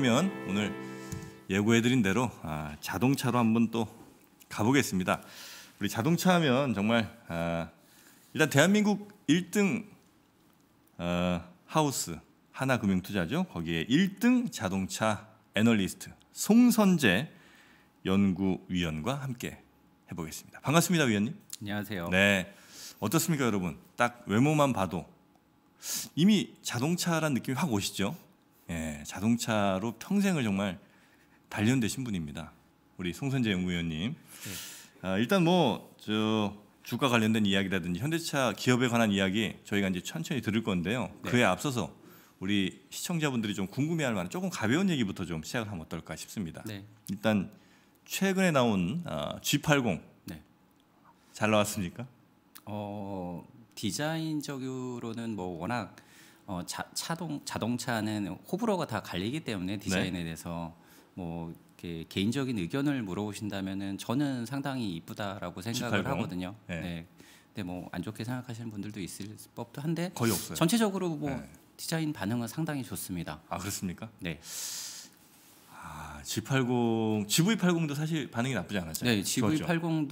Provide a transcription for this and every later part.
그러면 오늘 예고해드린 대로 아, 자동차로 한번 또 가보겠습니다. 우리 자동차 하면 정말 아, 일단 대한민국 1등 어, 하우스 하나금융투자죠. 거기에 1등 자동차 애널리스트 송선재 연구위원과 함께 해보겠습니다. 반갑습니다, 위원님. 안녕하세요. 네, 어떻습니까, 여러분? 딱 외모만 봐도 이미 자동차란 느낌이 확 오시죠? 예, 자동차로 평생을 정말 단련되신 분입니다. 우리 송선재 연구위원님. 네. 아, 일단 뭐저 주가 관련된 이야기라든지 현대차 기업에 관한 이야기 저희가 이제 천천히 들을 건데요. 네. 그에 앞서서 우리 시청자분들이 좀 궁금해할 만한 조금 가벼운 얘기부터 좀 시작을 하면 어떨까 싶습니다. 네. 일단 최근에 나온 어, 아, G80 잘 나왔습니까? 어 디자인적으로는 뭐 워낙 어, 자, 차동 자동차는 호불호가 다 갈리기 때문에 네. 디자인에 네. 대해서 뭐 이렇게 개인적인 의견을 물어보신다면은 저는 상당히 이쁘다라고 생각을 780? 하거든요. 네. 네. 근데 뭐 안 좋게 생각하시는 분들도 있을 법도 한데 거의 없어요. 전체적으로 뭐 네. 디자인 반응은 상당히 좋습니다. 아 그렇습니까? 네. 아 G80, GV80도 사실 반응이 나쁘지 않았잖 네, GV80도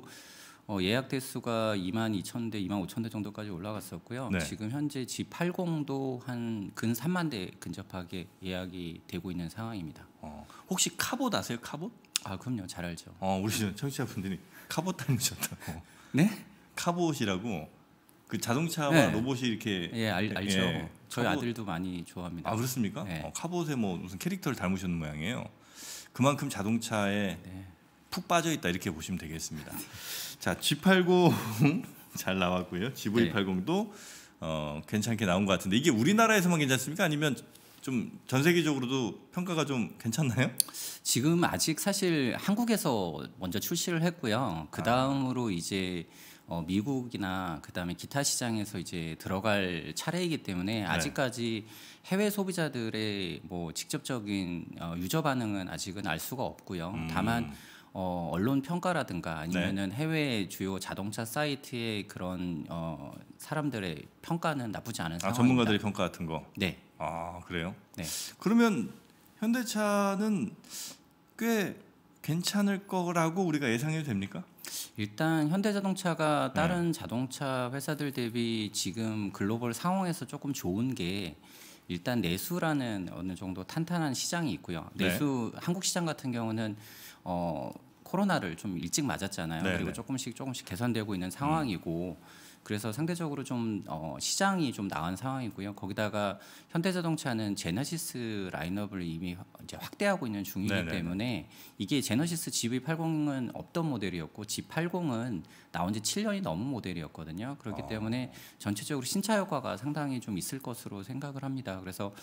좋았죠. 어, 예약 대수가 2만 2천 대, 2만 5천 대 정도까지 올라갔었고요. 네. 지금 현재 G80도 한 근 3만 대 근접하게 예약이 되고 있는 상황입니다. 어, 혹시 카봇 아세요? 카봇? 아 그럼요, 잘 알죠. 어, 우리 청취자분들이 카봇 닮으셨다고. 네? 카봇이라고 그 자동차와 네. 로봇이 이렇게 예 알, 예, 알죠. 예, 저희 카봇. 아들도 많이 좋아합니다. 아 그렇습니까? 네. 어, 카봇에 뭐 무슨 캐릭터를 닮으셨는 모양이에요. 그만큼 자동차에 네. 푹 빠져 있다 이렇게 보시면 되겠습니다. 자, G80 잘 나왔고요. GV80도 어, 괜찮게 나온 것 같은데 이게 우리나라에서만 괜찮습니까? 아니면 좀 전 세계적으로도 평가가 좀 괜찮나요? 지금 아직 사실 한국에서 먼저 출시를 했고요. 그 아. 다음으로 아. 이제 어, 미국이나 그다음에 기타 시장에서 이제 들어갈 차례이기 때문에 네. 아직까지 네. 해외 소비자들의 뭐 직접적인 어, 유저 반응은 아직은 알 수가 없고요. 음. 다만 어, 언론 평가라든가 아니면은 네. 해외 주요 자동차 사이트의 그런 어, 사람들의 평가는 나쁘지 않은 상황. 아 전문가들의 평가 같은 거. 네. 아 그래요? 네. 그러면 현대차는 꽤 괜찮을 거라고 우리가 예상해도 됩니까? 일단 현대자동차가 네. 다른 네. 자동차 회사들 대비 지금 글로벌 상황에서 조금 좋은 게 일단 내수라는 어느 정도 탄탄한 시장이 있고요. 네. 내수 네. 한국 시장 같은 경우는 어 코로나를 좀 일찍 맞았잖아요. 네네. 그리고 네. 조금씩 조금씩 개선되고 있는 상황이고 음. 그래서 상대적으로 좀 어, 시장이 좀 나은 상황이고요. 거기다가 현대자동차는 제너시스 라인업을 이미 이제 확대하고 있는 중이기 네네. 네, 네. 때문에 이게 제너시스 GV80은 없던 모델이었고 G80은 나온 지 7년이 넘은 모델이었거든요. 그렇기 아. 때문에 전체적으로 신차 효과가 상당히 좀 있을 것으로 생각을 합니다. 그래서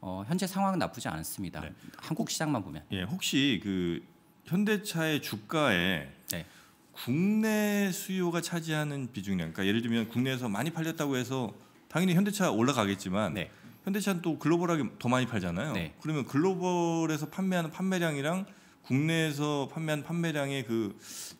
어, 현재 상황은 나쁘지 않습니다. 네. 한국 시장만 보면. 예, 혹시 그 현대차의 주가에 네. 국내 수요가 차지하는 비중량, 그러니까 예를 들면 국내에서 많이 팔렸다고 해서 당연히 현대차 올라가겠지만 네. 현대차는 또 글로벌하게 더 많이 팔잖아요. 네. 그러면 글로벌에서 판매하는 판매량이랑 국내에서 판매한 판매량의 그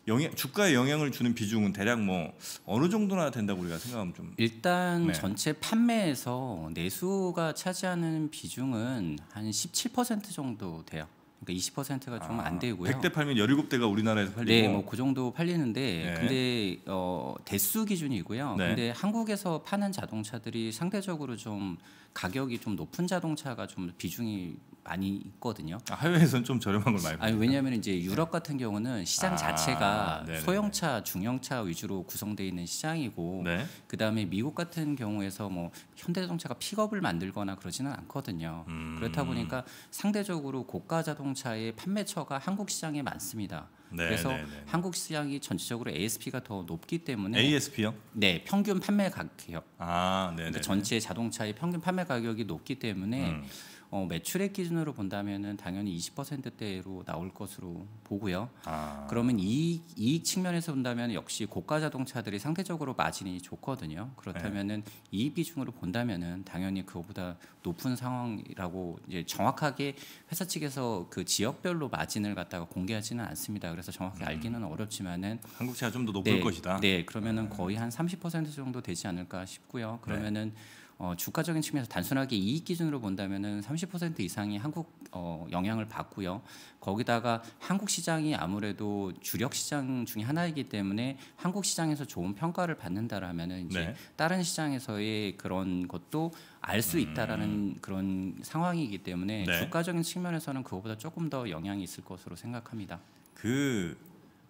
영향, 주가에 영향을 주는 비중은 대략 뭐 어느 정도나 된다고 우리가 생각하면 좀 일단 네. 전체 판매에서 내수가 차지하는 비중은 한 17% 정도 돼요. 그러니까 20%가 좀안 아, 되고요. 100대 팔면 17대가 우리나라에서 팔리고. 네, 뭐그 정도 팔리는데 네. 근데 어 대수 기준이고요. 네. 근데 한국에서 파는 자동차들이 상대적으로 좀 가격이 좀 높은 자동차가 좀 비중이 많이 있거든요. 아, 해외에서는 좀 저렴한 걸 많이. 아니 왜냐하면 이제 유럽 같은 경우는 시장 아, 자체가 네네네. 소형차, 중형차 위주로 구성되어 있는 시장이고, 네? 그 다음에 미국 같은 경우에서 뭐 현대자동차가 픽업을 만들거나 그러지는 않거든요. 음. 그렇다 보니까 상대적으로 고가 자동차의 판매처가 한국 시장에 많습니다. 네, 그래서 네, 네, 네. 한국 시장이 전체적으로 ASP가 더 높기 때문에 ASP요? 네, 평균 판매 가격. 아, 네. 네 그러니까 네. 전체 자동차의 평균 판매 가격이 높기 때문에 음. 어, 매출액 기준으로 본다면은 당연히 20%대로 나올 것으로 보고요. 아. 그러면 이익, 이익 측면에서 본다면 역시 고가 자동차들이 상대적으로 마진이 좋거든요. 그렇다면은 네. 이익 비중으로 본다면은 당연히 그거보다 높은 상황이라고 이제 정확하게 회사 측에서 그 지역별로 마진을 갖다가 공개하지는 않습니다. 그래서 정확히 음. 알기는 어렵지만은 한국차가 좀 더 높을 네, 것이다. 네, 그러면은 음. 거의 한 30% 정도 되지 않을까 싶고요. 네. 그러면은 네. 어, 주가적인 측면에서 단순하게 이익 기준으로 본다면은 30% 이상이 한국 어, 영향을 받고요. 거기다가 한국 시장이 아무래도 주력 시장 중에 하나이기 때문에 한국 시장에서 좋은 평가를 받는다라면은 이제 네. 다른 시장에서의 그런 것도 알 수 있다라는 음. 그런 상황이기 때문에 네. 주가적인 측면에서는 그거보다 조금 더 영향이 있을 것으로 생각합니다. 그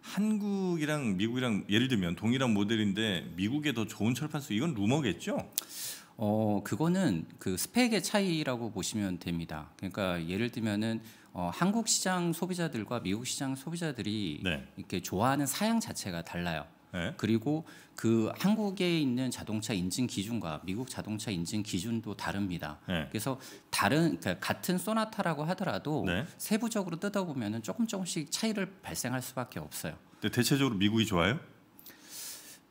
한국이랑 미국이랑 예를 들면 동일한 모델인데 미국에 더 좋은 철판수 이건 루머겠죠? 어, 그거는 그 스펙의 차이라고 보시면 됩니다. 그러니까 예를 들면은 어, 한국 시장 소비자들과 미국 시장 소비자들이 네. 이렇게 좋아하는 사양 자체가 달라요. 네. 그리고 그 한국에 있는 자동차 인증 기준과 미국 자동차 인증 기준도 다릅니다. 네. 그래서 다른 그러니까 같은 소나타라고 하더라도 네. 세부적으로 뜯어보면 조금 조금씩 차이를 발생할 수밖에 없어요. 대체적으로 미국이 좋아요?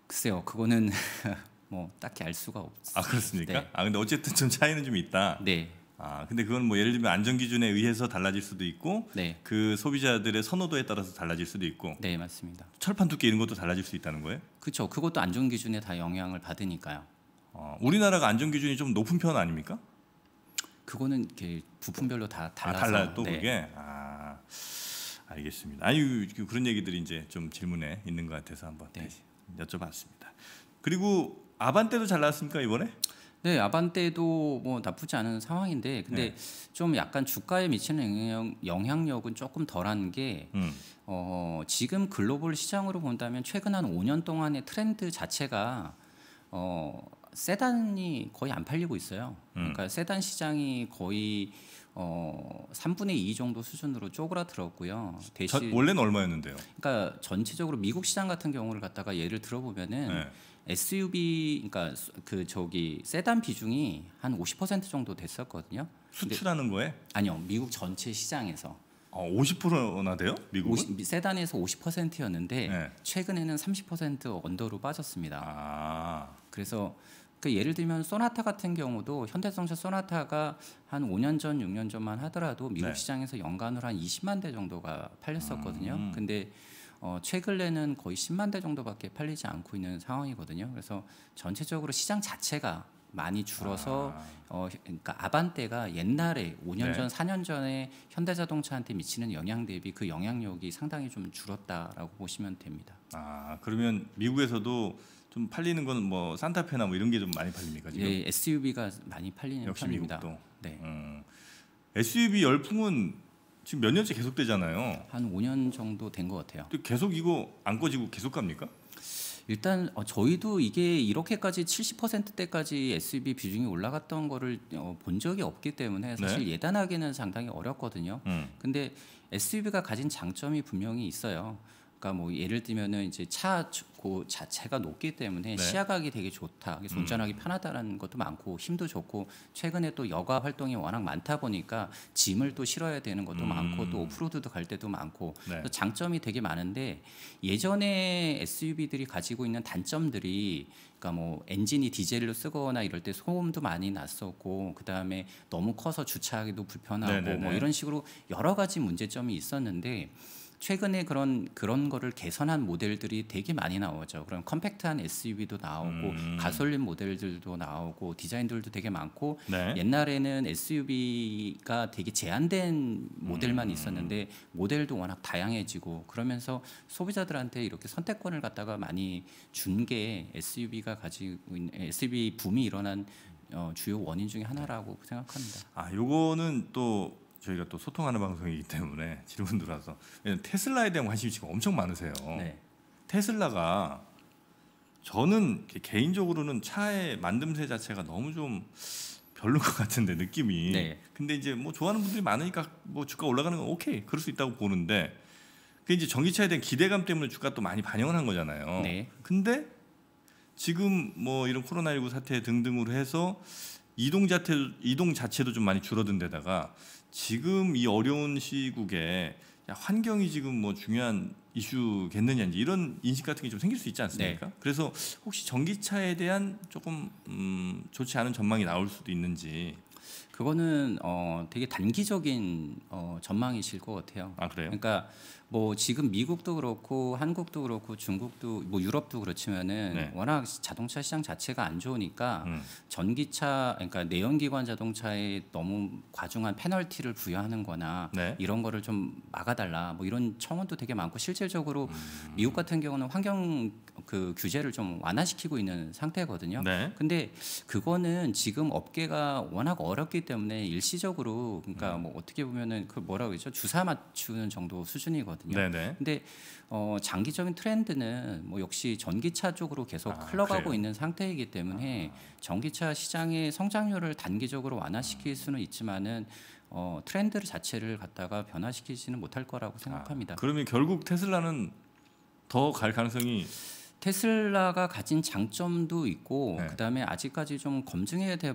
글쎄요, 그거는 뭐 딱히 알 수가 없어요. 아 그렇습니까? 네. 아 근데 어쨌든 좀 차이는 좀 있다. 네. 아 근데 그건 뭐 예를 들면 안전 기준에 의해서 달라질 수도 있고 네. 그 소비자들의 선호도에 따라서 달라질 수도 있고 네 맞습니다 철판 두께 이런 것도 달라질 수 있다는 거예요? 그렇죠 그것도 안전 기준에 다 영향을 받으니까요 어, 우리나라가 안전 기준이 좀 높은 편 아닙니까? 그거는 이렇게 부품별로 다 아, 달라서 아, 달라 또 네. 그게 아 알겠습니다 아유 그런 얘기들이 이제 좀 질문에 있는 것 같아서 한번 네. 여쭤봤습니다 그리고 아반떼도 잘 나왔습니까 이번에? 네, 아반떼도 뭐 나쁘지 않은 상황인데 근데 네. 좀 약간 주가에 미치는 영향, 력은 조금 덜한 게 음. 어, 지금 글로벌 시장으로 본다면 최근 한 5년 동안의 트렌드 자체가 어, 세단이 거의 안 팔리고 있어요. 음. 그러니까 세단 시장이 거의 어 3분의 2 정도 수준으로 쪼그라들었고요. 대신 원래는 얼마였는데요? 그러니까 전체적으로 미국 시장 같은 경우를 갖다가 예를 들어보면은 네. SUV 그러니까 그 저기 세단 비중이 한 50% 정도 됐었거든요. 수출하는 거에? 아니요. 미국 전체 시장에서. 아, 50%나 돼요? 미국은? 50, 세단에서 50%였는데 네. 최근에는 30% 언더로 빠졌습니다. 아. 그래서 그 예를 들면 소나타 같은 경우도 현대성차 소나타가 한 5년 전, 6년 전만 하더라도 미국 네. 시장에서 연간으로 한 20만 대 정도가 팔렸었거든요. 음. 근데 어, 최근에는 거의 10만 대 정도밖에 팔리지 않고 있는 상황이거든요. 그래서 전체적으로 시장 자체가 많이 줄어서 아. 어, 그러니까 아반떼가 옛날에 5년 전, 네. 4년 전에 현대자동차한테 미치는 영향 대비 그 영향력이 상당히 좀 줄었다라고 보시면 됩니다. 아 그러면 미국에서도 좀 팔리는 거는 뭐 산타페나 뭐 이런 게 좀 많이 팔립니까 지금? 예, SUV가 많이 팔리는 역시 편입니다. 미국도. 네. 음, SUV 열풍은 지금 몇 년째 계속되잖아요. 한 5년 정도 된 것 같아요. 또 계속 이거 안 꺼지고 계속 갑니까? 일단 어, 저희도 이게 이렇게까지 70%대까지 SUV 비중이 올라갔던 거를 어, 본 적이 없기 때문에 네. 사실 네. 예단하기는 상당히 어렵거든요. 음. 근데 SUV가 가진 장점이 분명히 있어요. 그러니까 뭐 예를 들면은 이제 차그 자체가 높기 때문에 네. 시야각이 되게 좋다, 운전하기 음. 편하다라는 것도 많고 힘도 좋고 최근에 또 여가 활동이 워낙 많다 보니까 짐을 또 실어야 되는 것도 음. 많고 또 오프로드도 갈 때도 많고 네. 장점이 되게 많은데 예전에 SUV들이 가지고 있는 단점들이 그러니까 뭐 엔진이 디젤로 쓰거나 이럴 때 소음도 많이 났었고 그 다음에 너무 커서 주차하기도 불편하고 네네네. 네, 뭐 네. 이런 식으로 여러 가지 문제점이 있었는데. 최근에 그런 그런 거를 개선한 모델들이 되게 많이 나오죠. 그럼 컴팩트한 SUV도 나오고 음. 가솔린 모델들도 나오고 디자인들도 되게 많고 네. 옛날에는 SUV가 되게 제한된 모델만 음. 있었는데 모델도 워낙 다양해지고 그러면서 소비자들한테 이렇게 선택권을 갖다가 많이 준 게 SUV가 가지고 있는 SUV 붐이 일어난 어, 주요 원인 중에 하나라고 네. 생각합니다. 아, 요거는 또 저희가 또 소통하는 방송이기 때문에 질문 들어와서 테슬라에 대한 관심이 지금 엄청 많으세요. 네. 테슬라가 저는 개인적으로는 차의 만듦새 자체가 너무 좀 별론 것 같은데 느낌이. 네. 근데 이제 뭐 좋아하는 분들이 많으니까 뭐 주가 올라가는 건 오케이 그럴 수 있다고 보는데 그 이제 전기차에 대한 기대감 때문에 주가 또 많이 반영을 한 거잖아요. 네. 근데 지금 뭐 이런 코로나19 사태 등등으로 해서 이동 자체 이동 자체도 좀 많이 줄어든 데다가 지금 이 어려운 시국에 환경이 지금 뭐 중요한 이슈겠느냐 이런 인식 같은 게 좀 생길 수 있지 않습니까? 네. 그래서 혹시 전기차에 대한 조금 음, 좋지 않은 전망이 나올 수도 있는지 그거는 어 되게 단기적인 어 전망이실 것 같아요. 아 그래요? 그러니까 뭐 지금 미국도 그렇고 한국도 그렇고 중국도 뭐 유럽도 그렇지만은 네. 워낙 자동차 시장 자체가 안 좋으니까 음. 전기차 그러니까 내연기관 자동차에 너무 과중한 페널티를 부여하는거나 네. 이런 거를 좀 막아달라 뭐 이런 청원도 되게 많고 실질적으로 음. 미국 같은 경우는 환경 그 규제를 좀 완화시키고 있는 상태거든요. 네. 근데 그거는 지금 업계가 워낙 어렵기 때문에 일시적으로 그러니까 음. 뭐 어떻게 보면은 그 뭐라고 그러죠? 주사 맞추는 정도 수준이거든요. 네, 네. 근데 어 장기적인 트렌드는 뭐 역시 전기차 쪽으로 계속 아, 흘러가고 그래요? 있는 상태이기 때문에 아. 전기차 시장의 성장률을 단기적으로 완화시킬 음. 수는 있지만은 어, 트렌드 자체를 갖다가 변화시키지는 못할 거라고 아, 생각합니다. 아, 그러면 결국 테슬라는 더 갈 가능성이 테슬라가 가진 장점도 있고 네. 그다음에 아직까지 좀 검증해야 될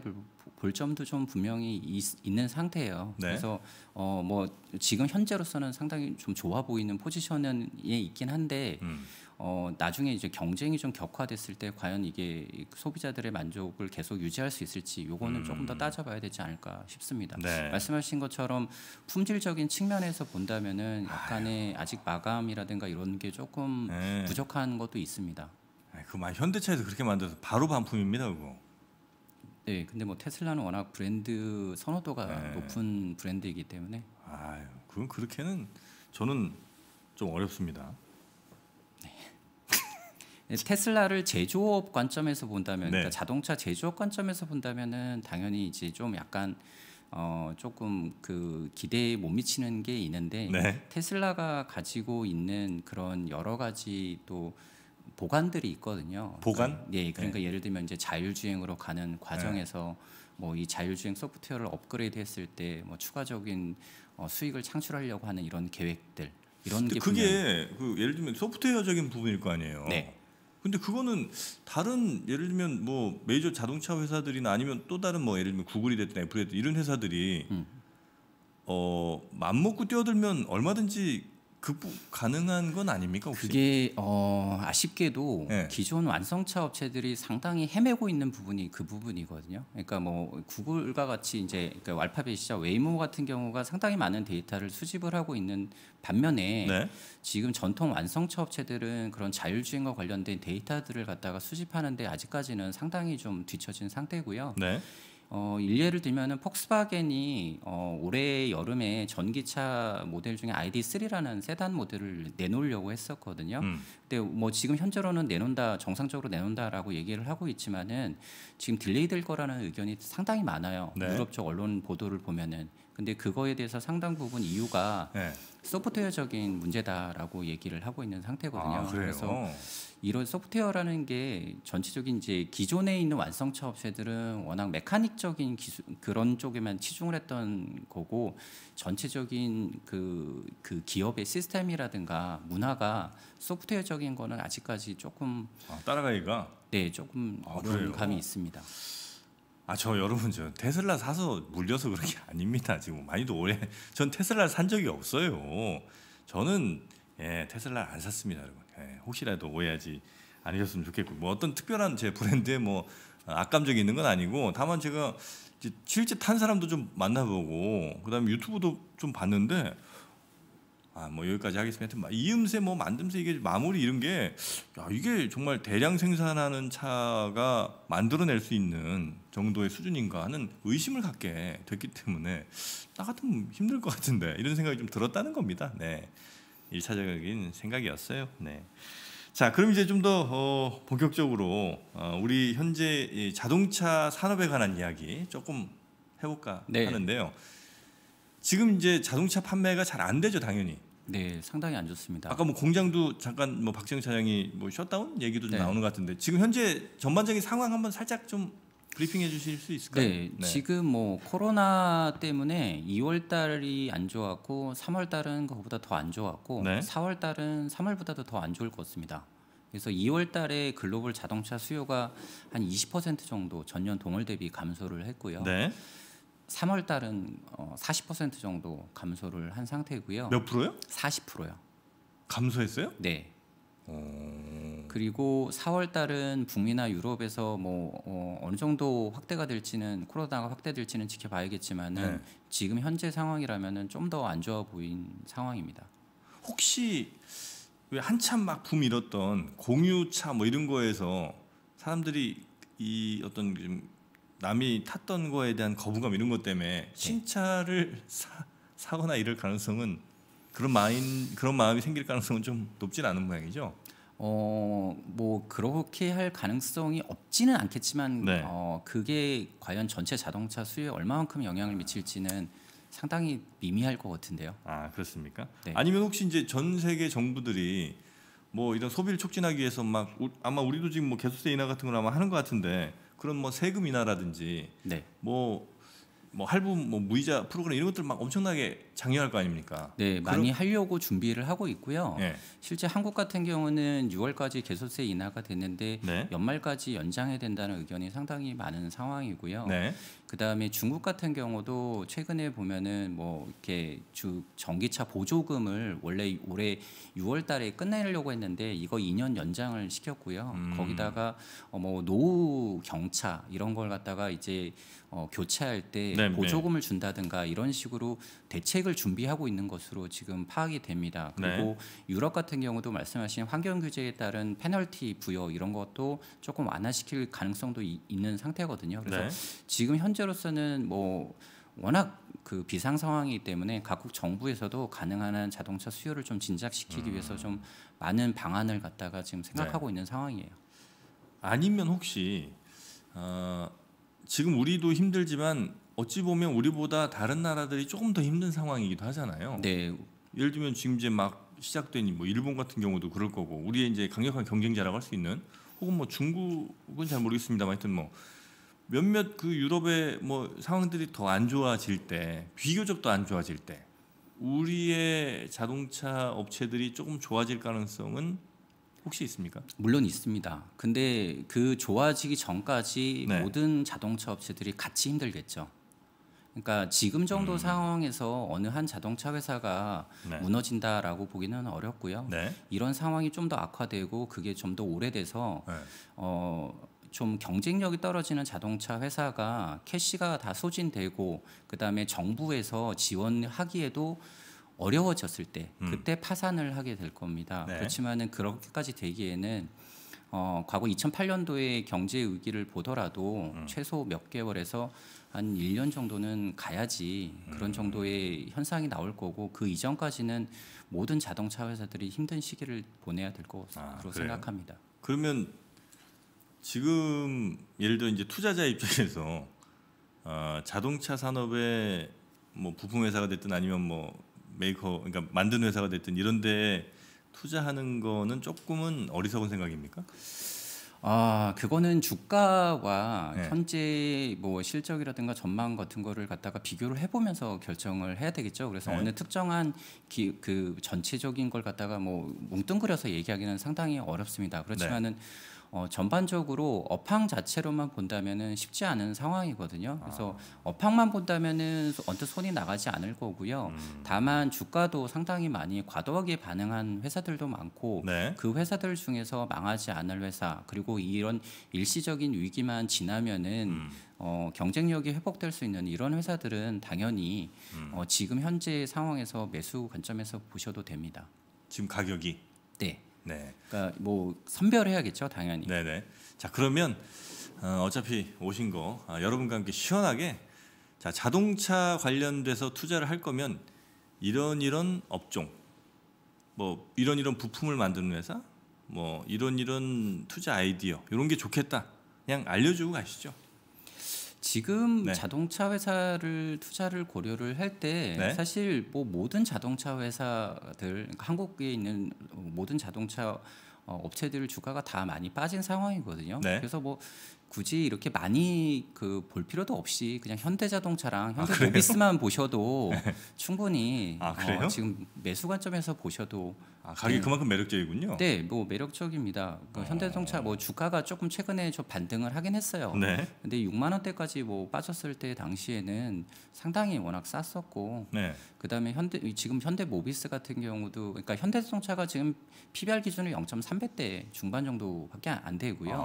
볼 점도 좀 분명히 있, 는 상태예요. 네. 그래서 어뭐 지금 현재로서는 상당히 좀 좋아 보이는 포지션에 있긴 한데 음. 어, 나중에 이제 경쟁이 좀 격화됐을 때 과연 이게 소비자들의 만족을 계속 유지할 수 있을지 요거는 음. 조금 더 따져봐야 되지 않을까 싶습니다. 네. 말씀하신 것처럼 품질적인 측면에서 본다면은 약간의 아유. 아직 마감이라든가 이런 게 조금 네. 부족한 것도 있습니다. 그만 현대차에서 그렇게 만들어서 바로 반품입니다, 그거. 네, 근데 뭐 테슬라는 워낙 브랜드 선호도가 네. 높은 브랜드이기 때문에. 아유, 그건 그렇게는 저는 좀 어렵습니다. 예, 테슬라를 제조업 관점에서 본다면 그러니까 네. 그러니까 자동차 제조업 관점에서 본다면은 당연히 이제 좀 약간 어 조금 그 기대에 못 미치는 게 있는데 네. 테슬라가 가지고 있는 그런 여러 가지 또 보관들이 있거든요. 보관? 그러니까, 예, 그러니까 네. 예를 들면 이제 자율주행으로 가는 과정에서 뭐 이 자율주행 소프트웨어를 업그레이드했을 때 뭐 추가적인 어, 수익을 창출하려고 하는 이런 계획들 이런 게 그게 그 예를 들면 소프트웨어적인 부분일 거 아니에요. 네. 근데 그거는 다른 예를 들면 뭐 메이저 자동차 회사들이나 아니면 또 다른 뭐 예를 들면 구글이 됐든 애플이 됐든 이런 회사들이 음. 어, 맘 먹고 뛰어들면 얼마든지 극복 가능한 건 아닙니까 혹시? 그게 어, 아쉽게도 네. 기존 완성차 업체들이 상당히 헤매고 있는 부분이 그 부분이거든요. 그러니까 뭐 구글과 같이 이제 그러니까 알파벳이자 웨이모 같은 경우가 상당히 많은 데이터를 수집을 하고 있는 반면에 네. 지금 전통 완성차 업체들은 그런 자율주행과 관련된 데이터들을 갖다가 수집하는데 아직까지는 상당히 좀 뒤처진 상태고요. 네. 어, 일례를 들면은 폭스바겐이 어, 올해 여름에 전기차 모델 중에 ID3라는 세단 모델을 내놓으려고 했었거든요. 음. 근데 뭐 지금 현재로는 내놓는다 정상적으로 내놓는다라고 얘기를 하고 있지만은 지금 딜레이 될 거라는 의견이 상당히 많아요. 네. 유럽 쪽 언론 보도를 보면은 근데 그거에 대해서 상당 부분 이유가 네. 소프트웨어적인 문제다라고 얘기를 하고 있는 상태거든요. 아, 그래서 이런 소프트웨어라는 게 전체적인 이제 기존에 있는 완성차 업체들은 워낙 메카닉적인 기술 그런 쪽에만 치중을 했던 거고 전체적인 그, 그 기업의 시스템이라든가 문화가 소프트웨어적인 거는 아직까지 조금 아, 따라가기가 네 조금 아, 어려운 그래요? 감이 있습니다. 아저 여러분 저 테슬라 사서 물려서 그런 게 아닙니다 지금 많이도 오래 전 테슬라 산 적이 없어요 저는 예 테슬라 안 샀습니다 여러분 예, 혹시라도 오해하지 않으셨으면 좋겠고 뭐 어떤 특별한 제 브랜드에 뭐 악감정이 있는 건 아니고 다만 제가 실제 탄 사람도 좀 만나보고 그다음에 유튜브도 좀 봤는데 아 뭐 여기까지 하겠습니다. 하여튼 이음새 뭐 만듦새 이게 마무리 이런 게 야, 이게 정말 대량 생산하는 차가 만들어낼 수 있는 정도의 수준인가 하는 의심을 갖게 됐기 때문에 나 같으면 힘들 것 같은데 이런 생각이 좀 들었다는 겁니다. 네. 일차적인 생각이었어요. 네. 자, 그럼 이제 좀 더 어, 본격적으로 어, 우리 현재 이 자동차 산업에 관한 이야기 조금 해볼까 네. 하는데요. 지금 이제 자동차 판매가 잘 안 되죠, 당연히. 네, 상당히 안 좋습니다. 아까 뭐 공장도 잠깐 뭐 박정 차장이 뭐 셧다운 얘기도 좀 네. 나오는 것 같은데 지금 현재 전반적인 상황 한번 살짝 좀 브리핑해 주실 수 있을까요? 네, 네, 지금 뭐 코로나 때문에 2월 달이 안 좋았고 3월 달은 그보다 더 안 좋았고 네. 4월 달은 3월보다도 더 안 좋을 것 같습니다. 그래서 2월 달에 글로벌 자동차 수요가 한 20% 정도 전년 동월 대비 감소를 했고요. 네. 3월 달은 40% 어, 정도 감소를 한 상태고요. 몇 프로요? 40%요. 감소했어요? 네. 그리고 4월 달은 북미나 유럽에서 뭐 어, 느 정도 확대가 될지는 코로나가 확대될지는 지켜봐야겠지만은 네. 지금 현재 상황이라면은 좀 더 안 좋아 보인 상황입니다. 혹시 왜 한참 막 붐일었던 공유차 뭐 이런 거에서 사람들이 이 어떤 좀 남이 탔던 거에 대한 거부감 이런 것 때문에 네. 신차를 사, 사거나 이럴 가능성은 그런 마인 그런 마음이 생길 가능성은 좀 높진 않은 모양이죠. 어, 뭐 그렇게 할 가능성이 없지는 않겠지만 네. 어, 그게 과연 전체 자동차 수요에 얼마만큼 영향을 미칠지는 상당히 미미할 것 같은데요. 아 그렇습니까? 네. 아니면 혹시 이제 전 세계 정부들이 뭐 이런 소비를 촉진하기 위해서 막 우, 아마 우리도 지금 뭐 개소세 인하 같은 걸 아마 하는 것 같은데 그런 뭐 세금 인하라든지 네. 뭐뭐 할부 뭐 무이자 프로그램 이런 것들 막 엄청나게 장려할 거 아닙니까? 네, 많이 하려고 준비를 하고 있고요. 네. 실제 한국 같은 경우는 6월까지 개소세 인하가 됐는데 네. 연말까지 연장해야 된다는 의견이 상당히 많은 상황이고요. 네. 그 다음에 중국 같은 경우도 최근에 보면은 뭐 이렇게 주 전기차 보조금을 원래 올해 6월 달에 끝내려고 했는데 이거 2년 연장을 시켰고요. 음. 거기다가 어뭐 노후 경차 이런 걸 갖다가 이제 어 교체할 때 네, 네. 보조금을 네. 준다든가 이런 식으로 대책을 준비하고 있는 것으로 지금 파악이 됩니다. 네. 그리고 네. 유럽 같은 경우도 말씀하신 환경 규제에 따른 페널티 부여 이런 것도 조금 완화시킬 가능성도 이, 있는 상태거든요. 그래서 네. 지금 현재 현재로서는 뭐 워낙 그 비상 상황이기 때문에 각국 정부에서도 가능한 한 자동차 수요를 좀 진작시키기 음. 위해서 좀 많은 방안을 갖다가 지금 생각하고 네. 있는 상황이에요. 아니면 혹시 어, 지금 우리도 힘들지만 어찌 보면 우리보다 다른 나라들이 조금 더 힘든 상황이기도 하잖아요. 네. 예를 들면 지금 이제 막 시작된 뭐 일본 같은 경우도 그럴 거고 우리의 이제 강력한 경쟁자라고 할 수 있는 혹은 뭐 중국은 잘 모르겠습니다만 하여튼 뭐 몇몇 그 유럽의 뭐 상황들이 더 안 좋아질 때 비교적 더 안 좋아질 때 우리의 자동차 업체들이 조금 좋아질 가능성은 혹시 있습니까? 물론 있습니다. 근데 그 좋아지기 전까지 네. 모든 자동차 업체들이 같이 힘들겠죠. 그러니까 지금 정도 음. 상황에서 어느 한 자동차 회사가 네. 무너진다라고 보기는 어렵고요. 네. 이런 상황이 좀 더 악화되고 그게 좀 더 오래돼서 네. 어, 좀 경쟁력이 떨어지는 자동차 회사가 캐시가 다 소진되고 그다음에 정부에서 지원하기에도 어려워졌을 때 음. 그때 음. 파산을 하게 될 겁니다. 네. 그렇지만은 그렇게까지 되기에는 어, 과거 2008년도의 경제 위기를 보더라도 음. 최소 몇 개월에서 한 1년 정도는 가야지 그런 음. 정도의 현상이 나올 거고 그 이전까지는 모든 자동차 회사들이 힘든 시기를 보내야 될 거라고 아, 생각합니다. 그러면 지금 예를 들어 이제 투자자 입장에서 어, 자동차 산업의뭐 부품 회사가 됐든 아니면 뭐 메이커 그러니까 만든 회사가 됐든 이런데 투자하는 거는 조금은 어리석은 생각입니까? 아 그거는 주가와 네. 현재 뭐 실적이라든가 전망 같은 거를 갖다가 비교를 해보면서 결정을 해야 되겠죠. 그래서 네. 어느 특정한 기, 그 전체적인 걸 갖다가 뭐 뭉뚱그려서 얘기하기는 상당히 어렵습니다. 네. 그렇지만은. 네. 어, 전반적으로 업황 자체로만 본다면은 쉽지 않은 상황이거든요. 그래서 아. 업황만 본다면은 언뜻 손이 나가지 않을 거고요. 음. 다만 주가도 상당히 많이 과도하게 반응한 회사들도 많고 네. 그 회사들 중에서 망하지 않을 회사 그리고 이런 일시적인 위기만 지나면은 음. 어, 경쟁력이 회복될 수 있는 이런 회사들은 당연히 음. 어, 지금 현재 상황에서 매수 관점에서 보셔도 됩니다. 지금 가격이 네. 네. 그러니까 뭐 선별해야겠죠, 당연히. 네네. 자 그러면 어, 차피 오신 거 아, 여러분과 함께 시원하게 자 자동차 관련돼서 투자를 할 거면 이런 이런 업종, 뭐 이런 이런 부품을 만드는 회사, 뭐 이런 이런 투자 아이디어 이런 게 좋겠다. 그냥 알려주고 가시죠. 지금 네. 자동차 회사를 투자를 고려를 할때 네. 사실 뭐 모든 자동차 회사들 그러니까 한국에 있는 모든 자동차 어, 업체들 주가가 다 많이 빠진 상황이거든요. 네. 그래서 뭐 굳이 이렇게 많이 그 볼 필요도 없이 그냥 현대자동차랑 현대모비스만 아, 보셔도 충분히 아, 어, 지금 매수 관점에서 보셔도 아, 가격이 네. 그만큼 매력적이군요. 네, 뭐 매력적입니다. 그 어. 현대자동차 뭐 주가가 조금 최근에 저 반등을 하긴 했어요. 네. 근데 6만 원대까지 뭐 빠졌을 때 당시에는 상당히 워낙 쌌었고, 네. 그다음에 현대 지금 현대모비스 같은 경우도 그러니까 현대자동차가 지금 PBR 기준으로 0.3배대 중반 정도밖에 안 되고요. 아...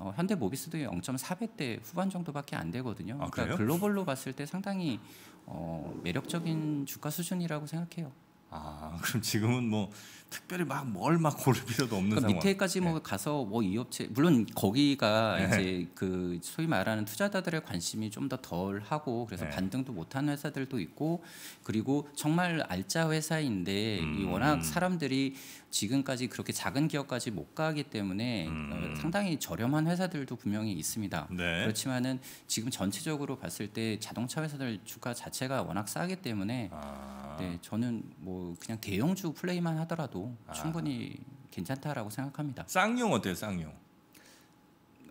어, 현대모비스도 0.4배대 후반 정도밖에 안 되거든요. 아, 그러니까 아, 글로벌로 봤을 때 상당히 어, 매력적인 주가 수준이라고 생각해요. 아, 그럼 지금은 뭐 특별히 막 뭘 막 고를 필요도 없는 그러니까 상황. 밑에까지 뭐 네. 가서 뭐 이 업체 물론 거기가 예. 이제 그 소위 말하는 투자자들의 관심이 좀 더 덜하고 그래서 네. 반등도 못한 회사들도 있고 그리고 정말 알짜 회사인데 음. 이 워낙 사람들이 지금까지 그렇게 작은 기업까지 못 가기 때문에 어, 음. 상당히 저렴한 회사들도 분명히 있습니다. 네. 그렇지만은 지금 전체적으로 봤을 때 자동차 회사들 주가 자체가 워낙 싸기 때문에 아. 네, 저는 뭐 그냥 대형주 플레이만 하더라도 해도 아. 충분히 괜찮다라고 생각합니다. 쌍용 어때요? 쌍용?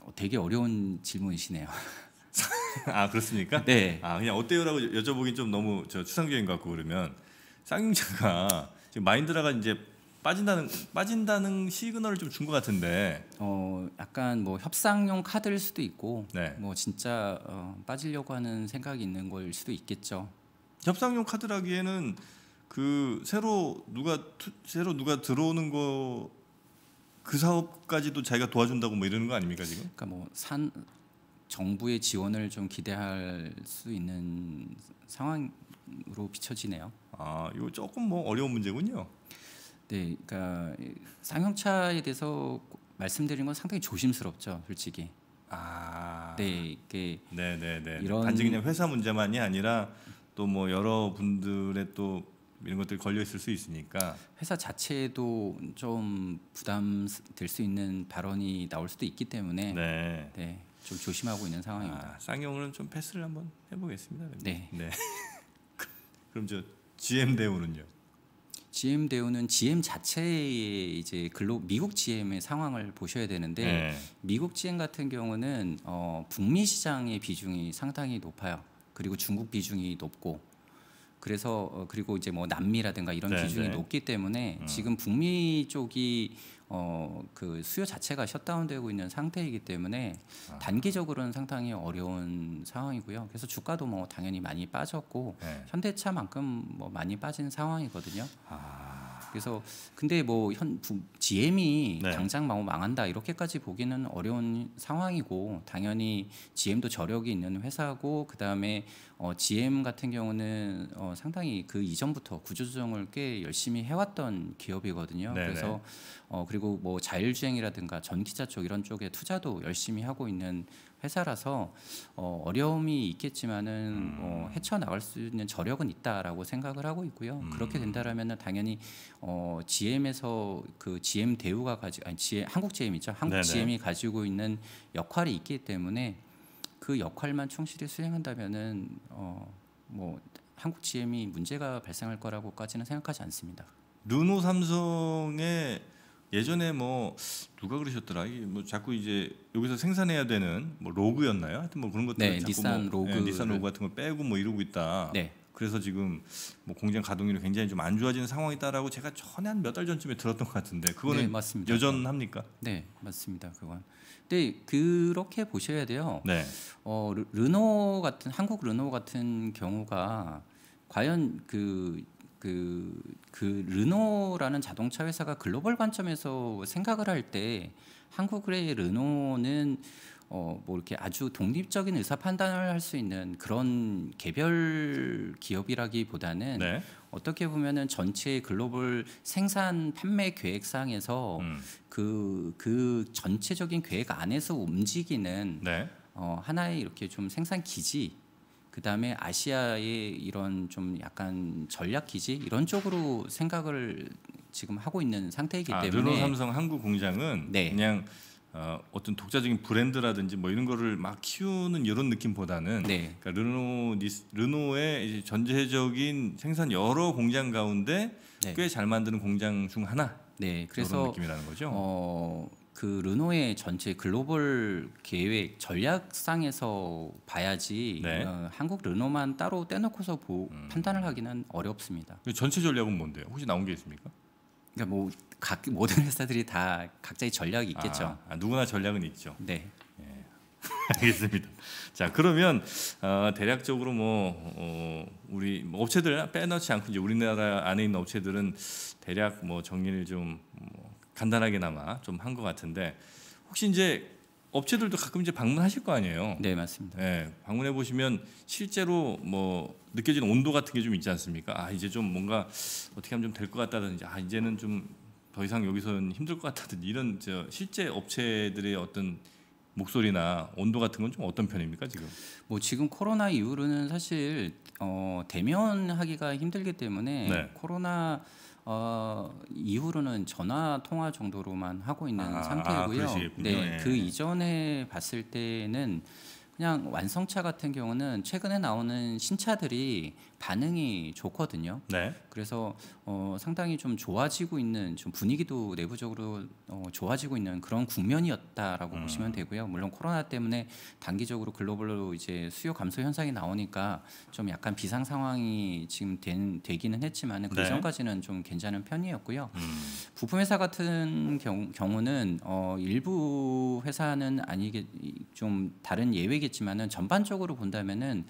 어, 되게 어려운 질문이시네요. 아 그렇습니까? 네. 아 그냥 어때요라고 여쭤보긴 좀 너무 저 추상적인 것 같고 그러면 쌍용차가 지금 마인드라가 이제 빠진다는 빠진다는 시그널을 좀준것 같은데. 어 약간 뭐 협상용 카드일 수도 있고, 네. 뭐 진짜 어, 빠지려고 하는 생각이 있는 걸 수도 있겠죠. 협상용 카드라기에는 그 새로 누가 새로 누가 들어오는 거 그 사업까지도 자기가 도와준다고 뭐 이러는 거 아닙니까 지금? 그러니까 뭐 산 정부의 지원을 좀 기대할 수 있는 상황으로 비춰지네요. 아, 이거 조금 뭐 어려운 문제군요. 네, 그러니까 상용차에 대해서 말씀드린 건 상당히 조심스럽죠, 솔직히. 아, 네, 이게 네네네. 네, 네. 이런 단지 그냥 회사 문제만이 아니라 또 뭐 여러분들의 또 뭐 이런 것들 이 걸려 있을 수 있으니까 회사 자체에도 좀 부담될 수 있는 발언이 나올 수도 있기 때문에 네. 네, 좀 조심하고 있는 상황입니다. 아, 쌍용은 좀 패스를 한번 해보겠습니다. 네. 네. 그럼 저 GM 대우는요? GM 대우는 GM 자체의 이제 글로 미국 GM의 상황을 보셔야 되는데 네. 미국 GM 같은 경우는 어, 북미 시장의 비중이 상당히 높아요. 그리고 중국 비중이 높고 그래서 어, 그리고 이제 뭐 남미라든가 이런 네, 기준이 네. 높기 때문에 음. 지금 북미 쪽이 어그 수요 자체가 셧다운되고 있는 상태이기 때문에 아. 단기적으로는 상당히 어려운 상황이고요. 그래서 주가도 뭐 당연히 많이 빠졌고 네. 현대차만큼 뭐 많이 빠진 상황이거든요. 아. 그래서 근데 뭐현 GM이 네. 당장 뭐 망한다 이렇게까지 보기는 어려운 상황이고 당연히 GM도 저력이 있는 회사고 그 다음에 어, GM 같은 경우는 어, 상당히 그 이전부터 구조조정을 꽤 열심히 해왔던 기업이거든요. 네네. 그래서 어, 그리고 뭐 자율주행이라든가 전기차 쪽 이런 쪽에 투자도 열심히 하고 있는 회사라서 어, 어려움이 있겠지만은 음. 어, 헤쳐나갈 수 있는 저력은 있다라고 생각을 하고 있고요. 음. 그렇게 된다라면은 당연히 어, GM에서 그 GM 대우가 가지 아니 GM, 한국 GM이죠. 한국 네네. GM이 가지고 있는 역할이 있기 때문에 그 역할만 충실히 수행한다면은 어, 뭐 한국 GM이 문제가 발생할 거라고까지는 생각하지 않습니다. 르노 삼성의 예전에 뭐 누가 그러셨더라 이게 뭐 자꾸 이제 여기서 생산해야 되는 뭐 로그였나요? 하여튼 뭐 그런 것들 네, 자꾸 산 뭐, 로그 예, 산 로그 같은 걸 빼고 뭐 이러고 있다. 네. 그래서 지금 뭐 공장 가동률이 굉장히 좀 안 좋아지는 상황이다라고 제가 전에 한 몇 달 전쯤에 들었던 것 같은데 그거는 네, 맞습니다. 여전합니까? 네 맞습니다 그건. 근데 그렇게 보셔야 돼요. 네. 어 르노 같은 한국 르노 같은 경우가 과연 그 그, 그 르노라는 자동차 회사가 글로벌 관점에서 생각을 할 때 한국의 르노는 어, 뭐 이렇게 아주 독립적인 의사 판단을 할 수 있는 그런 개별 기업이라기보다는 네. 어떻게 보면은 전체 글로벌 생산 판매 계획상에서 그그 음. 그 전체적인 계획 안에서 움직이는 네. 어, 하나의 이렇게 좀 생산 기지 그 다음에 아시아의 이런 좀 약간 전략 기지 이런 쪽으로 생각을 지금 하고 있는 상태이기 아, 때문에 르노삼성 한국 공장은 네. 그냥 어, 어떤 독자적인 브랜드라든지 뭐 이런 거를 막 키우는 이런 느낌보다는 네. 그러니까 르노 르노의 이제 전체적인 생산 여러 공장 가운데 네. 꽤잘 만드는 공장 중 하나. 네, 그래서 느낌이라는 거죠. 어, 그 르노의 전체 글로벌 계획 전략상에서 봐야지 네. 어, 한국 르노만 따로 떼놓고서 보, 음. 판단을 하기는 어렵습니다. 그 전체 전략은 뭔데요? 혹시 나온 게 있습니까? 그러니까 뭐각 모든 회사들이 다 각자의 전략이 있겠죠. 아, 아, 누구나 전략은 있죠. 네. 예. 알겠습니다. 자 그러면 어, 대략적으로 뭐 어, 우리 뭐 업체들 빼놓지 않고 이제 우리나라 안에 있는 업체들은 대략 뭐 정리를 좀뭐 간단하게나마 좀 한 것 같은데 혹시 이제 업체들도 가끔 이제 방문하실 거 아니에요? 네 맞습니다. 네, 방문해 보시면 실제로 뭐 느껴지는 온도 같은 게 좀 있지 않습니까? 아 이제 좀 뭔가 어떻게 하면 좀 될 것 같다든지 아 이제는 좀 더 이상 여기서는 힘들 것 같다든지 이런 저 실제 업체들의 어떤 목소리나 온도 같은 건 좀 어떤 편입니까 지금? 뭐 지금 코로나 이후로는 사실 어, 대면하기가 힘들기 때문에 네. 코로나 어, 이후로는 전화 통화 정도로만 하고 있는 아, 상태고요. 이그 아, 네, 예. 그 이전에 봤을 때는 그냥 완성차 같은 경우는 최근에 나오는 신차들이 반응이 좋거든요. 네. 그래서 어, 상당히 좀 좋아지고 있는 좀 분위기도 내부적으로 어, 좋아지고 있는 그런 국면이었다라고 음. 보시면 되고요. 물론 코로나 때문에 단기적으로 글로벌로 이제 수요 감소 현상이 나오니까 좀 약간 비상 상황이 지금 된, 되기는 했지만 그 전까지는 네. 좀 괜찮은 편이었고요. 음. 부품 회사 같은 경 경우는 어, 일부 회사는 아니게 좀 다른 예외겠지만은 전반적으로 본다면은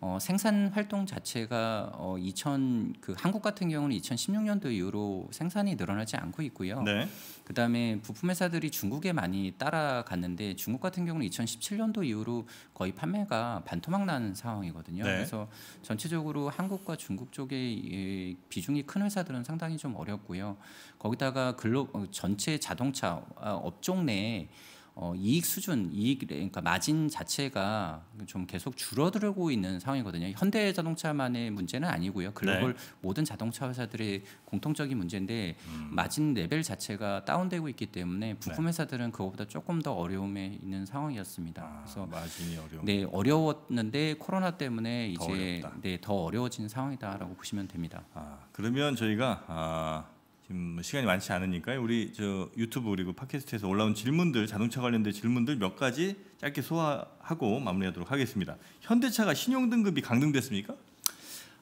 어, 생산 활동 자체가 어, 2000 그 한국 같은 경우는 2016년도 이후로 생산이 늘어나지 않고 있고요. 네. 그다음에 부품 회사들이 중국에 많이 따라갔는데 중국 같은 경우는 2017년도 이후로 거의 판매가 반토막 나는 상황이거든요. 네. 그래서 전체적으로 한국과 중국 쪽의 예, 비중이 큰 회사들은 상당히 좀 어렵고요. 거기다가 근로 어, 전체 자동차 어, 업종 내에 어, 이익 수준, 이익 그러니까 마진 자체가 좀 계속 줄어들고 있는 상황이거든요. 현대자동차만의 문제는 아니고요. 글로벌 네. 모든 자동차 회사들의 공통적인 문제인데 음. 마진 레벨 자체가 다운되고 있기 때문에 네. 부품 회사들은 그거보다 조금 더 어려움에 있는 상황이었습니다. 아, 그래서 마진이 어려운. 네, 어려웠는데 코로나 때문에 이제 더, 네, 더 어려워진 상황이다라고 보시면 됩니다. 아, 그러면 저희가 아... 지금 뭐 시간이 많지 않으니까 우리 저 유튜브 그리고 팟캐스트에서 올라온 질문들 자동차 관련된 질문들 몇 가지 짧게 소화하고 마무리하도록 하겠습니다. 현대차가 신용 등급이 강등됐습니까?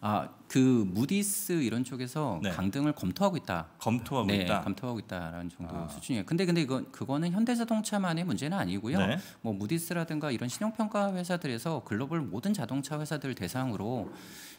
아, 그 무디스 이런 쪽에서 네. 강등을 검토하고 있다. 검토하고 네, 있다. 검토하고 있다라는 정도 아. 수준이에요. 근데 근데 이건 그거는 현대자동차만의 문제는 아니고요. 네. 뭐 무디스라든가 이런 신용평가 회사들에서 글로벌 모든 자동차 회사들 대상으로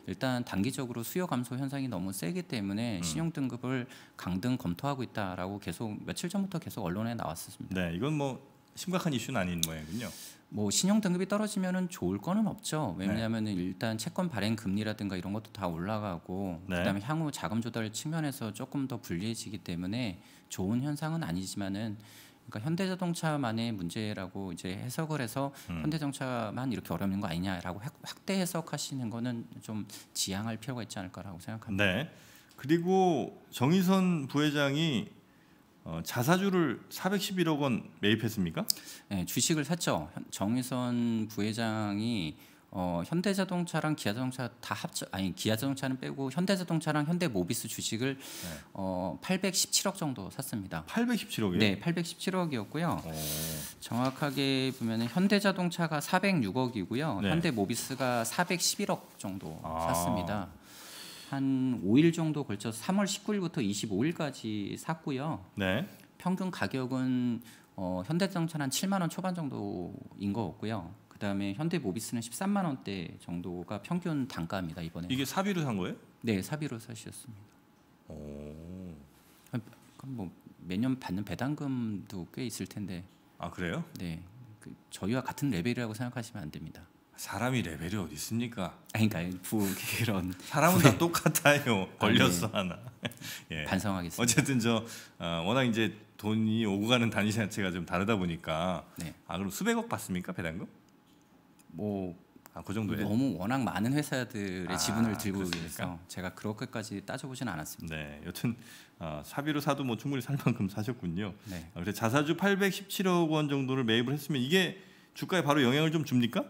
일단 단기적으로 수요 감소 현상이 너무 세기 때문에 음. 신용 등급을 강등 검토하고 있다라고 계속 며칠 전부터 계속 언론에 나왔었습니다. 네, 이건 뭐 심각한 이슈는 아닌 모양이군요. 뭐 신용 등급이 떨어지면은 좋을 거는 없죠. 왜냐하면 네. 일단 채권 발행 금리라든가 이런 것도 다 올라가고 네. 그다음에 향후 자금 조달 측면에서 조금 더 불리해지기 때문에 좋은 현상은 아니지만은 그러니까 현대자동차만의 문제라고 이제 해석을 해서 음. 현대자동차만 이렇게 어려운거 아니냐라고 확대 해석하시는 거는 좀 지양할 필요가 있지 않을까라고 생각합니다. 네. 그리고 정의선 부회장이 어, 자사주를 411억 원 매입했습니까? 네, 주식을 샀죠. 정의선 부회장이 어, 현대자동차랑 기아자동차 다 합쳐 아니 기아자동차는 빼고 현대자동차랑 현대모비스 주식을 네. 어, 817억 정도 샀습니다. 817억이요? 네, 817억이었고요. 오. 정확하게 보면 현대자동차가 406억이고요. 네. 현대모비스가 411억 정도 아. 샀습니다. 한 5일 정도 걸쳐서 3월 19일부터 25일까지 샀고요. 네. 평균 가격은 어, 현대자동차는 7만 원 초반 정도인 거 같고요. 그다음에 현대모비스는 13만 원대 정도가 평균 단가입니다 이번에. 이게 사비로 산 거예요? 네, 사비로 사셨습니다. 오. 아, 그럼 뭐 매년 받는 배당금도 꽤 있을 텐데. 아 그래요? 네, 그 저희와 같은 레벨이라고 생각하시면 안 됩니다. 사람이 레벨이 어디 있습니까? 아니, 그러니까 이런 사람은 다 똑같아요. 걸렸어 네. 하나. 예. 반성하겠습니다. 어쨌든 저 어, 워낙 이제 돈이 오고 가는 단위 자체가 좀 다르다 보니까 네. 아 그럼 수백억 받습니까 배당금? 뭐 아, 그정도예 너무 워낙 많은 회사들의 아, 지분을 들고 있어서 제가 그렇게까지 따져보진 않았습니다. 네, 여튼 어, 사비로 사도 뭐 충분히 살 만큼 사셨군요. 네. 아, 그래서 자사주 817억 원 정도를 매입을 했으면 이게 주가에 바로 영향을 좀 줍니까?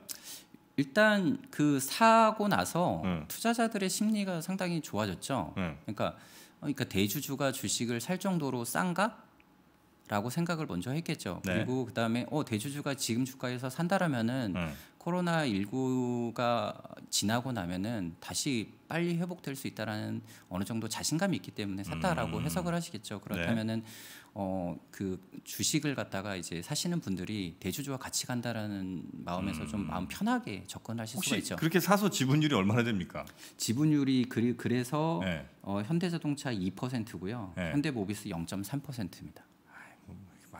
일단 그 사고 나서 음. 투자자들의 심리가 상당히 좋아졌죠. 음. 그러니까 어, 그러니까 대주주가 주식을 살 정도로 싼가? 라고 생각을 먼저 했겠죠. 네. 그리고 그다음에 어 대주주가 지금 주가에서 산다라면은 음. 코로나 19가 지나고 나면은 다시 빨리 회복될 수 있다라는 어느 정도 자신감이 있기 때문에 샀다라고 음. 해석을 하시겠죠. 그렇다면은 네. 어그 주식을 갖다가 이제 사시는 분들이 대주주와 같이 간다라는 마음에서 음. 좀 마음 편하게 접근하실 수가 있죠. 그렇게 사서 지분율이 얼마나 됩니까? 지분율이 그, 리 그래서 네. 어, 현대자동차 2%고요. 현대모비스 0.3%입니다.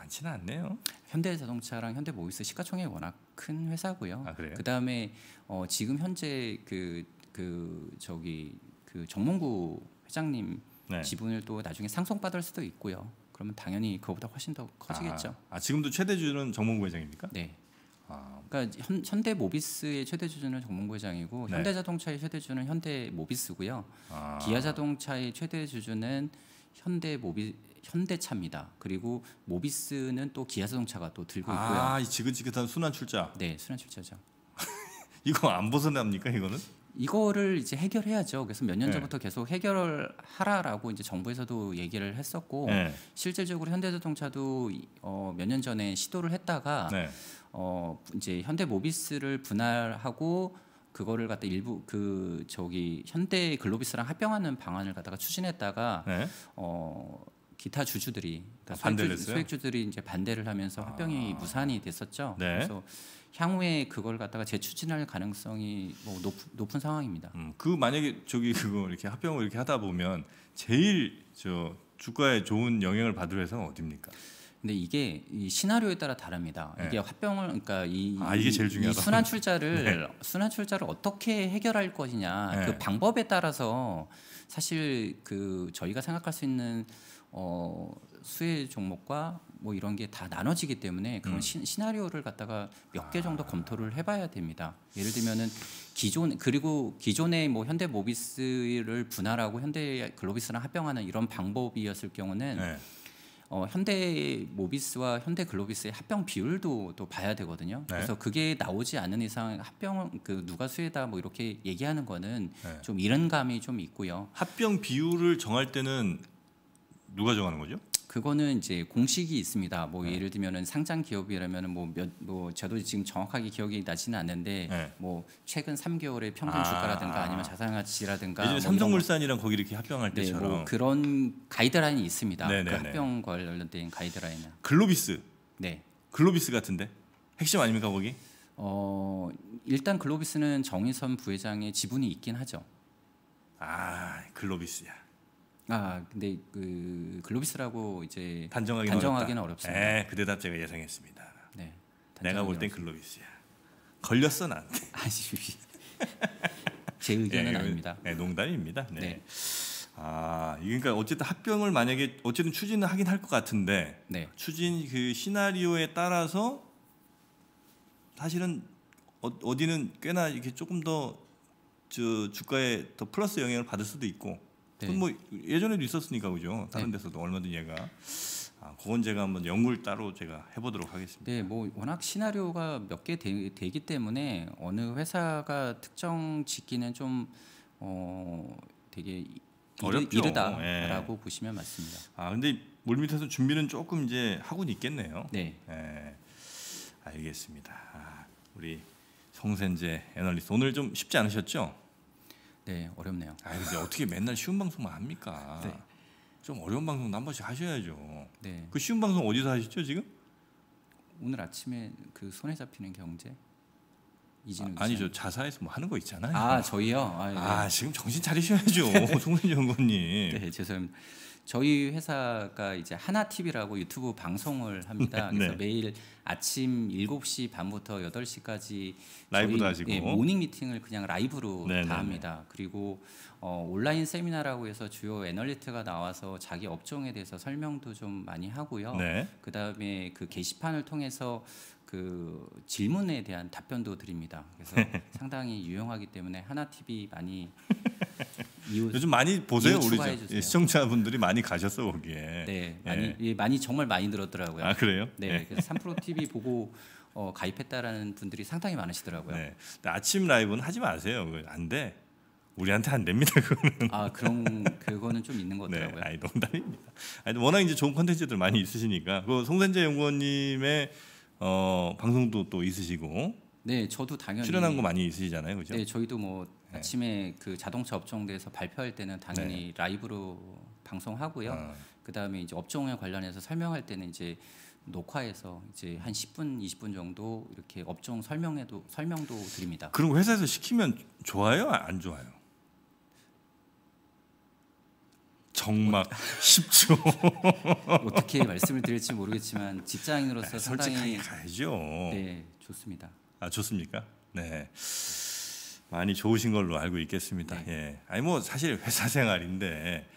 많지는 않네요. 현대자동차랑 현대모비스 시가총액 워낙 큰 회사고요. 아, 그래요? 그다음에 어, 지금 현재 그그 그 저기 그 정몽구 회장님 네. 지분을 또 나중에 상속받을 수도 있고요. 그러면 당연히 그거보다 훨씬 더 커지겠죠. 아, 아 지금도 최대주는 정몽구 회장입니까? 네. 아. 그러니까 현, 대 모비스의 최대주주는 정몽구 회장이고 네. 현대자동차의 최대주주는 현대 모비스고요. 아. 기아자동차의 최대주주는 현대 모비 현대차입니다. 그리고 모비스는 또 기아 자동차가 또 들고 아, 있고요. 아, 이 지긋지긋한 순환 출자. 네, 순환 출자죠. 이거 안 벗어납니까, 이거는? 이거를 이제 해결해야죠. 그래서 몇년 네. 전부터 네. 계속 해결하라라고 이제 정부에서도 얘기를 했었고 네. 실질적으로 현대자동차도 어, 몇 년 전에 시도를 했다가 네. 어, 이제 현대모비스를 분할하고 그거를 갖다 일부 그 저기 현대 글로비스랑 합병하는 방안을 갖다가 추진했다가 네. 어 기타 주주들이 그러니까 소액주, 아, 소액주들이 이제 반대를 하면서 아. 합병이 아. 무산이 됐었죠. 네. 그래서 향후에 그걸 갖다가 재추진할 가능성이 뭐 높, 높은 상황입니다. 음, 그 만약에 저기 그거 이렇게 합병을 이렇게 하다 보면 제일 저 주가에 좋은 영향을 받을 회사는 어디입니까? 근데 이게 이 시나리오에 따라 다릅니다. 네. 이게 화병을 그러니까 이, 아, 이 순환 출자를 네. 순환 출자를 어떻게 해결할 것이냐 네. 그 방법에 따라서 사실 그 저희가 생각할 수 있는 어 수혜 종목과 뭐 이런 게 다 나눠지기 때문에 그런 음. 시, 나리오를 갖다가 몇 개 정도 아. 검토를 해봐야 됩니다. 예를 들면은 기존 그리고 기존의 뭐 현대 모비스를 분할하고 현대 글로비스랑 합병하는 이런 방법이었을 경우는. 네. 어, 현대 모비스와 현대 글로비스의 합병 비율도 또 봐야 되거든요. 네. 그래서 그게 나오지 않는 이상 합병 그 누가 수혜다 뭐 이렇게 얘기하는 거는 네. 좀 이런 감이 좀 있고요. 합병 비율을 정할 때는 누가 정하는 거죠? 그거는 이제 공식이 있습니다. 뭐 네. 예를 들면은 상장 기업이라면은 뭐몇뭐 뭐 저도 지금 정확하게 기억이 나지는 않는데 네. 뭐 최근 3개월의 평균 아 주가라든가 아니면 자산 가치라든가 뭐 삼성물산이랑 거기 이렇게 합병할 네, 뭐 때처럼 뭐 그런 가이드라인이 있습니다. 네, 네, 그 합병 관련된 가이드라인은 글로비스. 네. 글로비스 같은데 핵심 아닙니까 거기? 어 일단 글로비스는 정의선 부회장의 지분이 있긴 하죠. 아 글로비스야. 아 근데 그 글로비스라고 이제 단정하기는, 단정하기는 어렵다. 어렵습니다. 네, 그 대답 제가 예상했습니다. 네. 내가 볼 땐 글로비스야. 걸렸어 나한테. 아니 제 의견은 예, 아닙니다. 예, 농담입니다. 네. 네. 아, 그러니까 어쨌든 합병을 만약에 어쨌든 추진을 하긴 할 것 같은데 네. 추진 그 시나리오에 따라서 사실은 어, 어 디는 꽤나 이렇게 조금 더저 주가에 더 플러스 영향을 받을 수도 있고 네. 그건 뭐 예전에도 있었으니까 그죠. 다른 네. 데서도 얼마든지 얘가 아, 그건 제가 한번 연구를 따로 제가 해보도록 하겠습니다. 네, 뭐 워낙 시나리오가 몇 개 되기 때문에 어느 회사가 특정 짓기는 좀 어, 되게 어렵 이르, 다라고 예. 보시면 맞습니다. 아 근데 물밑에서 준비는 조금 이제 하고 있겠네요. 네. 예. 알겠습니다. 아, 우리 성센재 애널리스트 오늘 좀 쉽지 않으셨죠? 네, 어렵네요. 아, 이제 어떻게 맨날 쉬운 방송만 합니까? 네. 좀 어려운 방송도 한 번씩 하셔야죠. 네. 그 쉬운 방송 어디서 하시죠, 지금? 오늘 아침에 그 손에 잡히는 경제 이진우 아, 니죠 자사에서 뭐 하는 거 있잖아요. 아, 저희요? 아, 네. 아 지금 정신 차리셔야죠. 송은지 연님 네, 죄송합니다. 저희 회사가 이제 하나 TV라고 유튜브 방송을 합니다. 네, 그래서 매일 아침 7시 반부터 8시까지 라이브 하시고 예, 모닝 미팅을 그냥 라이브로 네, 다 네, 네. 합니다. 그리고 어, 온라인 세미나라고 해서 주요 애널리트가 스 나와서 자기 업종에 대해서 설명도 좀 많이 하고요. 네. 그다음에 그 게시판을 통해서 그 질문에 대한 답변도 드립니다. 그래서 상당히 유용하기 때문에 하나 TV 많이 이웃 요즘 많이 보세요 우리 예, 시청자분들이 많이 가셨어 거기에. 네, 예. 많이 예. 많이 정말 많이 늘었더라고요. 아 그래요? 네, 예. 그래서 삼프로 TV 보고 어, 가입했다라는 분들이 상당히 많으시더라고요. 네, 아침 라이브는 하지 마세요. 그 안 돼. 우리한테 안 됩니다 그거는. 아 그럼 그거는 좀 있는 거더라고요. 네, 아니 농담입니다. 아니 워낙 이제 좋은 컨텐츠들 많이 있으시니까 그 송선재 연구원님의 어, 방송도 또 있으시고 네, 저도 당연히 출연한 거 많이 있으시잖아요, 그죠? 네, 저희도 뭐 네. 아침에 그 자동차 업종대에서 발표할 때는 당연히 네. 라이브로 방송하고요. 아. 그다음에 이제 업종에 관련해서 설명할 때는 이제 녹화해서 이제 한 10분, 20분 정도 이렇게 업종 설명해도 설명도 드립니다. 그럼 회사에서 시키면 좋아요, 아, 안 좋아요? 정막 10초 뭐 어떻게 말씀을 드릴지 모르겠지만 직장인으로서 아, 솔직하게 가야죠. 네, 좋습니다. 아, 좋습니까? 네. 많이 좋으신 걸로 알고 있겠습니다. 네. 예. 아니 뭐 사실 회사 생활인데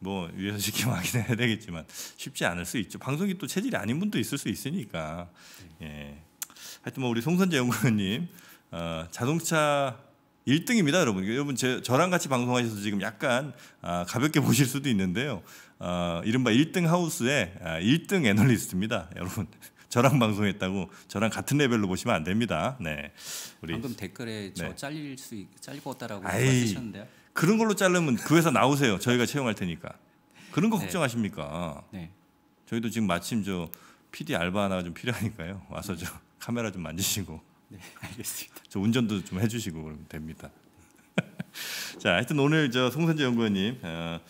뭐 위에서 시키 하긴 해야 되겠지만 쉽지 않을 수 있죠. 방송이 또 체질이 아닌 분도 있을 수 있으니까. 네. 예. 하여튼 뭐 우리 송선재 연구원님 어, 자동차 1등입니다, 여러분. 여러분 제, 저랑 같이 방송하셔서 지금 약간 아, 가볍게 보실 수도 있는데요. 어, 이른바 1등 하우스의 아, 1등 애널리스트입니다, 여러분. 저랑 방송했다고 저랑 같은 레벨로 보시면 안 됩니다. 네. 우리 방금 댓글에 저 네. 잘릴 수 잘릴 것 같다라고 하셨는데요. 그런 걸로 자르면 그 회사 나오세요. 저희가 채용할 테니까. 그런 거 네. 걱정하십니까? 네. 저희도 지금 마침 저 PD 알바 하나가 좀 필요하니까요. 와서 네. 저 카메라 좀 만지시고. 네, 알겠습니다. 저 운전도 좀 해주시고 그러면 됩니다. 자, 하여튼 오늘 저 송선재 연구원님. 어,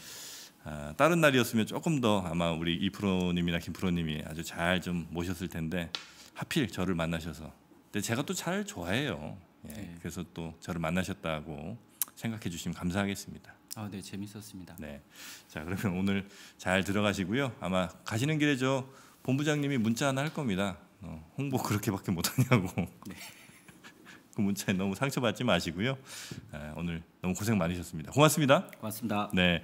아, 다른 날이었으면 조금 더 아마 우리 이 프로님이나 김 프로님이 아주 잘 좀 모셨을 텐데 하필 저를 만나셔서 근데 제가 또 잘 좋아해요. 예, 네. 그래서 또 저를 만나셨다고 생각해 주시면 감사하겠습니다. 아, 네, 재밌었습니다. 네, 자 그러면 오늘 잘 들어가시고요. 아마 가시는 길에 저 본부장님이 문자 하나 할 겁니다. 어, 홍보 그렇게밖에 못하냐고. 네. 그 문자에 너무 상처받지 마시고요. 아, 오늘 너무 고생 많으셨습니다. 고맙습니다. 고맙습니다. 네.